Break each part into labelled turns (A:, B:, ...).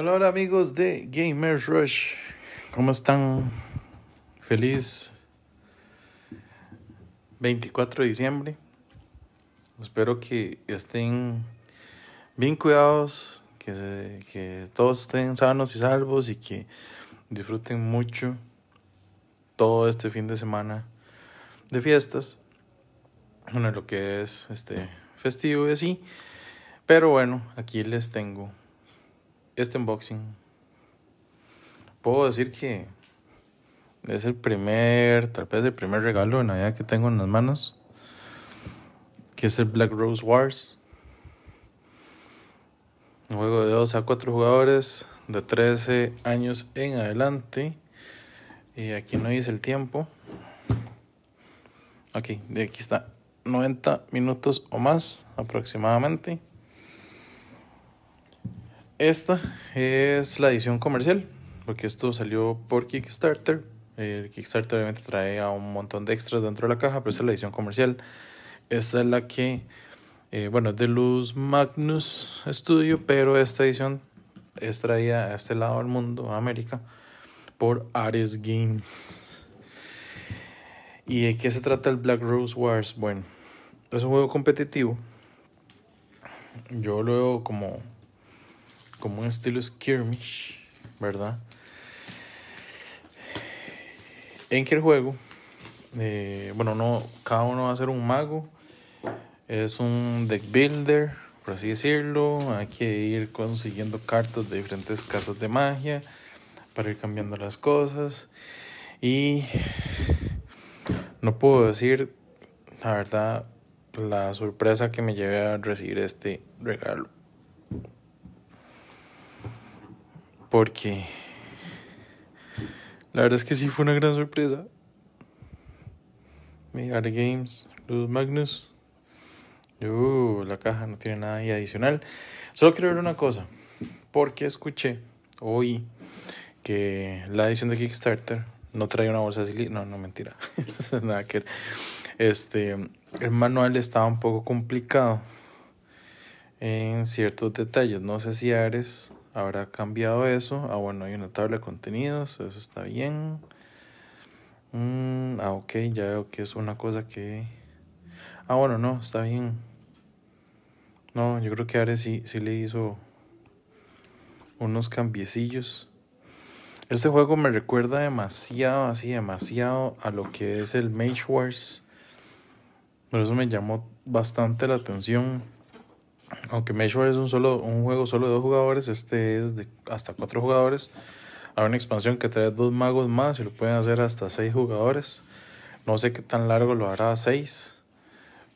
A: Hola, amigos de Gamers Rush. ¿Cómo están? Feliz 24 de diciembre. Espero que estén bien cuidados, que, que todos estén sanos y salvos y que disfruten mucho todo este fin de semana de fiestas. Bueno, lo que es este festivo y así. Pero bueno, aquí les tengo este unboxing. Puedo decir que es el primer, tal vez el primer regalo de Navidad que tengo en las manos, que es el Black Rose Wars. Un juego de 2 a 4 jugadores de 13 años en adelante. Y aquí no dice el tiempo. Aquí, de aquí está 90 minutos o más aproximadamente. Esta es la edición comercial, porque esto salió por Kickstarter. El Kickstarter obviamente trae a un montón de extras dentro de la caja, pero esta es la edición comercial. Esta es la que, eh, bueno, es de Luz Magnus Studio, pero esta edición es traída a este lado del mundo, a América, por Ares Games. ¿Y de qué se trata el Black Rose Wars? Bueno, es un juego competitivo. Yo luego como como un estilo skirmish, ¿verdad? En que el juego, eh, bueno, no, cada uno va a ser un mago, es un deck builder, por así decirlo, hay que ir consiguiendo cartas de diferentes casas de magia para ir cambiando las cosas y no puedo decir la verdad la sorpresa que me llevé a recibir este regalo. Porque la verdad es que sí fue una gran sorpresa. Megar Games, Luz Magnus. Uh, la caja no tiene nada ahí adicional. Solo quiero ver una cosa. Porque escuché, hoy que la edición de Kickstarter no trae una bolsa así. No, no, mentira. nada que Este, el manual estaba un poco complicado en ciertos detalles. No sé si Ares habrá cambiado eso. Ah, bueno, hay una tabla de contenidos, eso está bien. Mm, ah, ok, ya veo que es una cosa que... Ah, bueno, no, está bien. No, yo creo que Ares sí, sí le hizo unos cambiecillos. Este juego me recuerda demasiado, así, demasiado a lo que es el Mage Wars. Por eso me llamó bastante la atención aunque Wars es un, solo, un juego solo de dos jugadores, este es de hasta cuatro jugadores. Habrá una expansión que trae dos magos más y lo pueden hacer hasta seis jugadores. No sé qué tan largo lo hará a seis,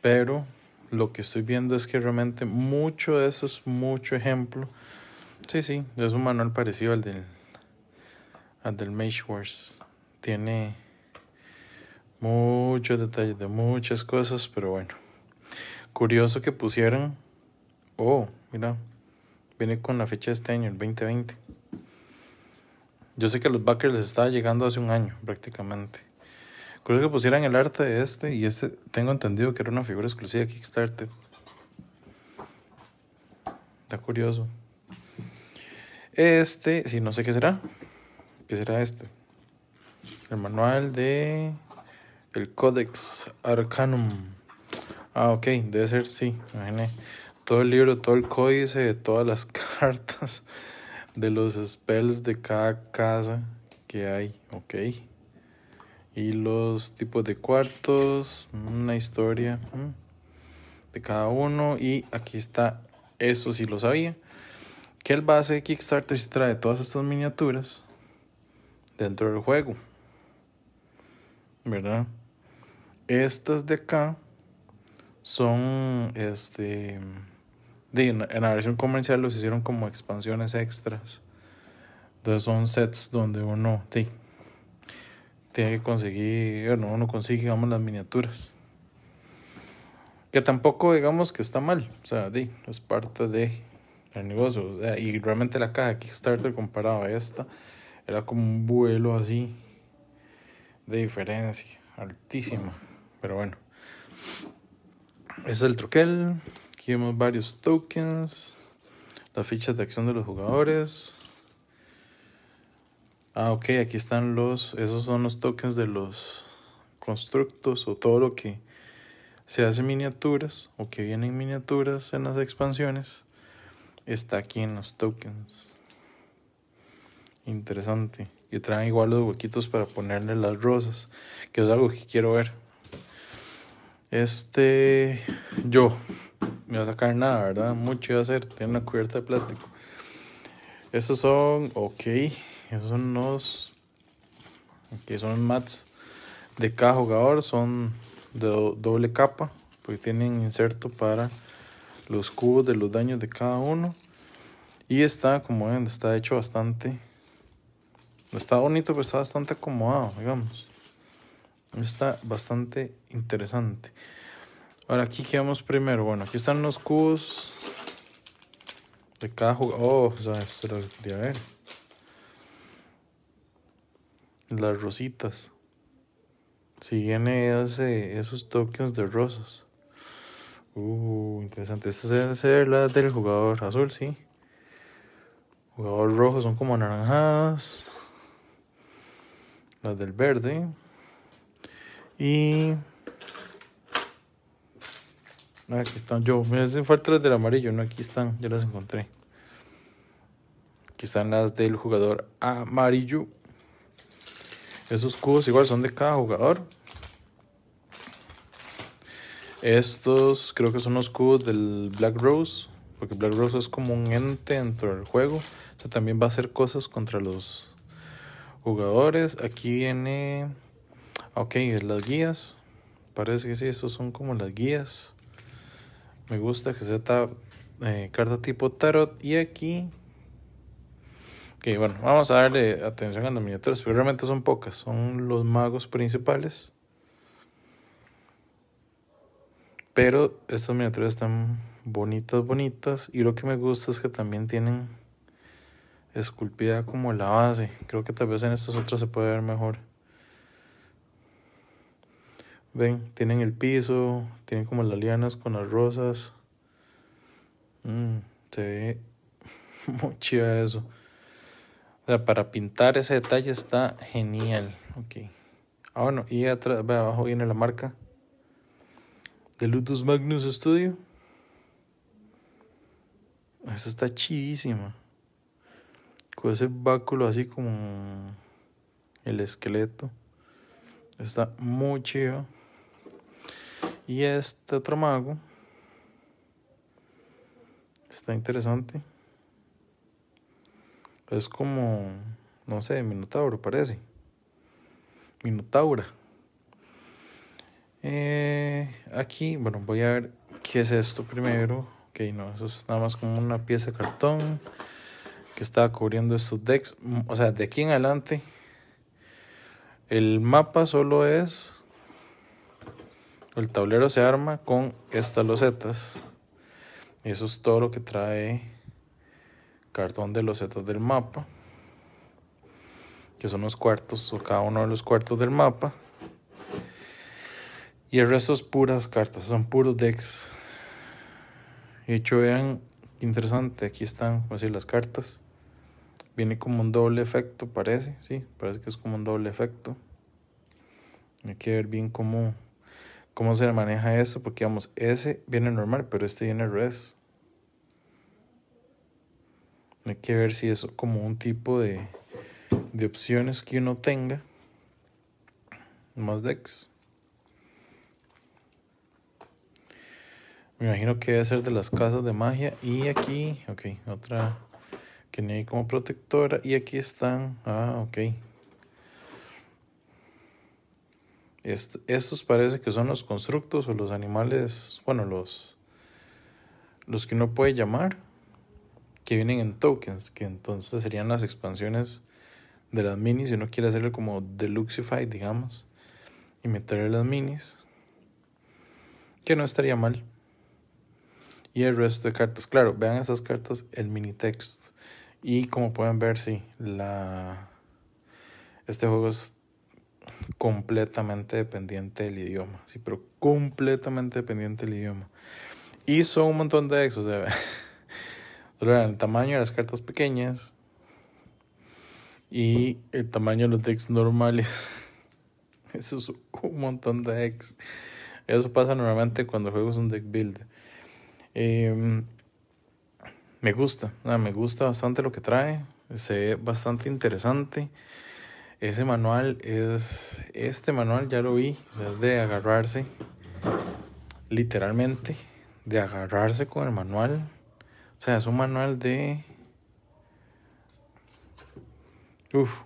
A: pero lo que estoy viendo es que realmente mucho de eso es mucho ejemplo. Sí, sí, es un manual parecido al del, al del Mage Wars. Tiene muchos detalles de muchas cosas, pero bueno. Curioso que pusieran Oh, mira, viene con la fecha de este año, el 2020. Yo sé que a los backers les estaba llegando hace un año prácticamente. Creo que pusieran el arte de este y este tengo entendido que era una figura exclusiva de Kickstarter. Está curioso. Este, si no sé qué será. ¿Qué será este? El manual de el Codex Arcanum. Ah, ok, debe ser, sí, imaginé todo el libro, todo el códice, de todas las cartas, de los spells de cada casa que hay, ok. Y los tipos de cuartos, una historia de cada uno. Y aquí está, eso sí lo sabía, que el base de Kickstarter se trae todas estas miniaturas dentro del juego. ¿Verdad? Estas de acá son este en, la versión comercial los hicieron como expansiones extras. Entonces son sets donde uno tiene que conseguir, bueno, uno consigue, digamos, las miniaturas. Que tampoco digamos que está mal, o sea, es parte de el negocio. y realmente la caja Kickstarter comparada a esta era como un vuelo así de diferencia, altísima. Pero bueno, ese es el troquel. Aquí vemos varios tokens, las fichas de acción de los jugadores. Ah, ok, aquí están los, esos son los tokens de los constructos o todo lo que se hace miniaturas o que vienen miniaturas en las expansiones está aquí en los tokens. Interesante. Y traen igual los huequitos para ponerle las rosas, que es algo que quiero ver. Este, yo, no va a sacar nada, ¿verdad? Mucho iba a hacer, tiene una cubierta de plástico. esos son, ok, esos son unos, que son mats de cada jugador, son de doble capa, porque tienen inserto para los cubos de los daños de cada uno. Y está, como ven, está hecho bastante, está bonito, pero está bastante acomodado, digamos. Está bastante interesante. Ahora aquí quedamos primero. Bueno, aquí están los cubos de cada jugador. Oh, o sea, esto lo quería ver. Las rositas. Si viene esos tokens de rosas. Uh, interesante. Estas deben ser las del jugador azul, sí. Jugador rojo son como anaranjadas. Las del verde. Y Aquí están. Yo, me hacen falta las del amarillo, ¿no? Aquí están, ya las encontré. Aquí están las del jugador amarillo. Esos cubos igual son de cada jugador. Estos creo que son los cubos del Black Rose. Porque Black Rose es como un ente dentro del juego. O sea, también va a hacer cosas contra los jugadores. Aquí viene... Ok, las guías. Parece que sí, estos son como las guías. Me gusta que sea eh, carta tipo tarot. Y aquí. Ok, bueno, vamos a darle atención a las miniaturas, pero realmente son pocas. Son los magos principales. Pero estas miniaturas están bonitas, bonitas. Y lo que me gusta es que también tienen esculpida como la base. Creo que tal vez en estas otras se puede ver mejor. Ven, tienen el piso, tienen como las lianas con las rosas. Mm, se ve muy chido eso. O sea, para pintar ese detalle está genial. Ok. Ah, bueno, y abajo viene la marca de Lutus Magnus Studio. Esta está chivísima. Con ese báculo así como el esqueleto. Está muy chido. Y este otro mago. Está interesante. Es como, no sé, Minotauro parece. Minotaura. Eh, aquí, bueno, voy a ver qué es esto primero. Ok, no, eso es nada más como una pieza de cartón que estaba cubriendo estos decks. O sea, de aquí en adelante, el mapa solo es el tablero se arma con estas losetas. Eso es todo lo que trae cartón de losetas del mapa. Que son los cuartos o cada uno de los cuartos del mapa. Y el resto es puras cartas, son puros decks. De hecho, vean interesante. Aquí están, así las cartas. Viene como un doble efecto, parece. Sí, parece que es como un doble efecto. Hay que ver bien cómo ¿Cómo se maneja eso Porque vamos, ese viene normal, pero este viene res. Hay que ver si eso como un tipo de, de opciones que uno tenga. Más decks. Me imagino que debe ser de las casas de magia. Y aquí, ok, otra que ni hay como protectora. Y aquí están, ah, ok. estos parece que son los constructos o los animales, bueno, los, los que uno puede llamar, que vienen en tokens, que entonces serían las expansiones de las minis, si uno quiere hacerlo como deluxify, digamos, y meterle las minis, que no estaría mal. Y el resto de cartas, claro, vean esas cartas, el mini texto. Y como pueden ver, sí, la... este juego es completamente dependiente del idioma, sí, pero completamente dependiente del idioma. Hizo un montón de decks, o sea, el tamaño de las cartas pequeñas y el tamaño de los decks normales. Eso es un montón de decks. Eso pasa normalmente cuando juegas un deck build em, me gusta, me gusta bastante lo que trae. Se ve bastante interesante. Ese manual es, este manual ya lo vi, es de agarrarse, literalmente, de agarrarse con el manual. O sea, es un manual de... Uff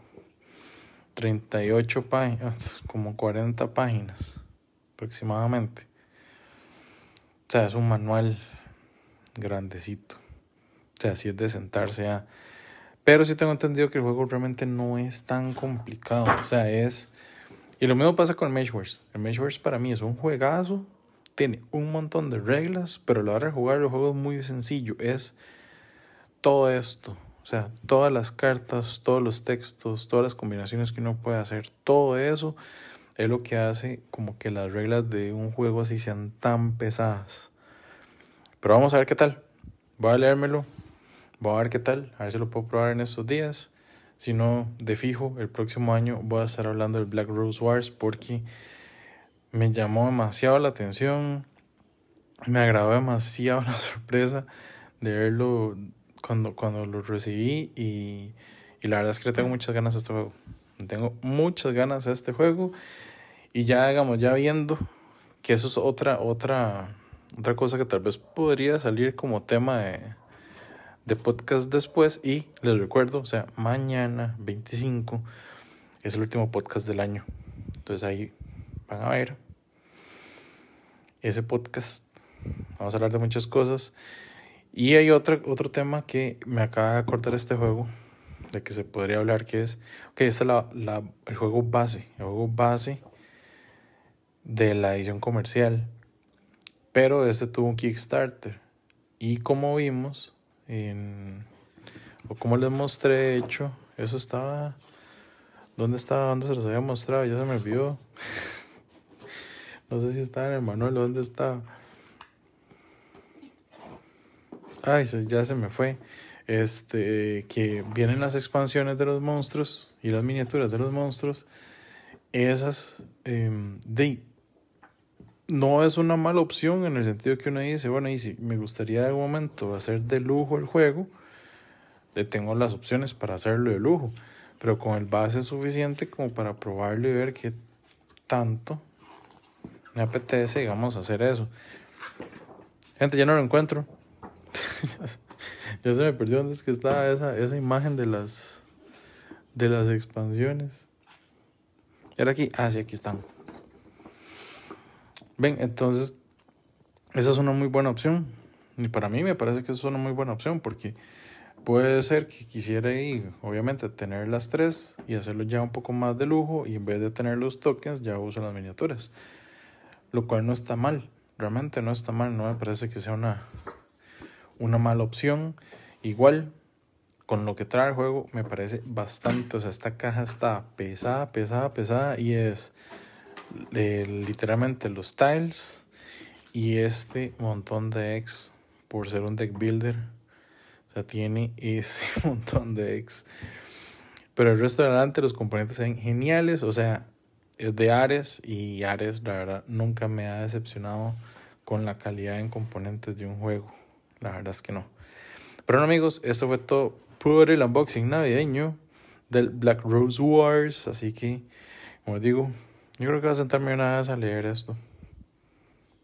A: 38 páginas, como 40 páginas aproximadamente. O sea, es un manual grandecito. O sea, si es de sentarse a pero sí tengo entendido que el juego realmente no es tan complicado. O sea, es. Y lo mismo pasa con Mesh Wars. El Mesh Wars para mí es un juegazo. Tiene un montón de reglas, pero a la hora de jugar el juego es muy sencillo. Es todo esto. O sea, todas las cartas, todos los textos, todas las combinaciones que uno puede hacer, todo eso es lo que hace como que las reglas de un juego así sean tan pesadas. Pero vamos a ver qué tal. Voy a leérmelo, Voy a ver qué tal, a ver si lo puedo probar en estos días. Si no, de fijo, el próximo año voy a estar hablando del Black Rose Wars porque me llamó demasiado la atención. Me agradó demasiado la sorpresa de verlo cuando, cuando lo recibí y, y la verdad es que le tengo muchas ganas a este juego. Tengo muchas ganas a este juego y ya hagamos ya viendo que eso es otra, otra, otra cosa que tal vez podría salir como tema de, de podcast después. Y les recuerdo, o sea, mañana 25 es el último podcast del año. Entonces ahí van a ver ese podcast. Vamos a hablar de muchas cosas. Y hay otro, otro tema que me acaba de cortar este juego, de que se podría hablar, que es, ok, este es la, el juego base, el juego base de la edición comercial. Pero este tuvo un Kickstarter. Y como vimos, o como les mostré hecho, eso estaba, Donde estaba? donde se los había mostrado? Ya se me olvidó. no sé si estaba en el manual, ¿dónde estaba? Ay, ya se me fue. Este, que vienen las expansiones de los monstruos y las miniaturas de los monstruos. Esas, em, de no es una mala opción en el sentido que uno dice, bueno, y si me gustaría de algún momento hacer de lujo el juego, le tengo las opciones para hacerlo de lujo, pero con el base suficiente como para probarlo y ver qué tanto me apetece, digamos, hacer eso. Gente, ya no lo encuentro. ya se me perdió dónde es que estaba esa, esa imagen de las de las expansiones. Era aquí, ah, sí, aquí están. Ven, entonces, esa es una muy buena opción. Y para mí me parece que es una muy buena opción porque puede ser que quisiera ir, obviamente, tener las tres y hacerlo ya un poco más de lujo y en vez de tener los tokens ya uso las miniaturas. Lo cual no está mal, realmente no está mal, no me parece que sea una, una mala opción. Igual, con lo que trae el juego, me parece bastante, o sea, esta caja está pesada, pesada, pesada y es literalmente los tiles y este montón de eggs por ser un deck builder. O sea, tiene ese montón de eggs. Pero el resto de adelante los componentes son geniales. O sea, es de Ares y Ares la verdad nunca me ha decepcionado con la calidad en componentes de un juego. La verdad es que no. Pero bueno amigos, esto fue todo por el unboxing navideño del Black Rose Wars. Así que, como digo, yo creo que voy a sentarme una vez a leer esto.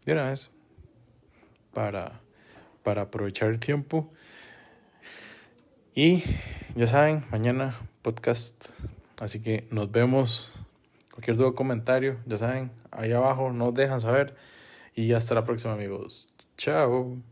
A: De una vez. Para, para aprovechar el tiempo. Y ya saben, mañana podcast. Así que nos vemos. Cualquier duda o comentario, ya saben, ahí abajo nos dejan saber. Y hasta la próxima amigos. Chao.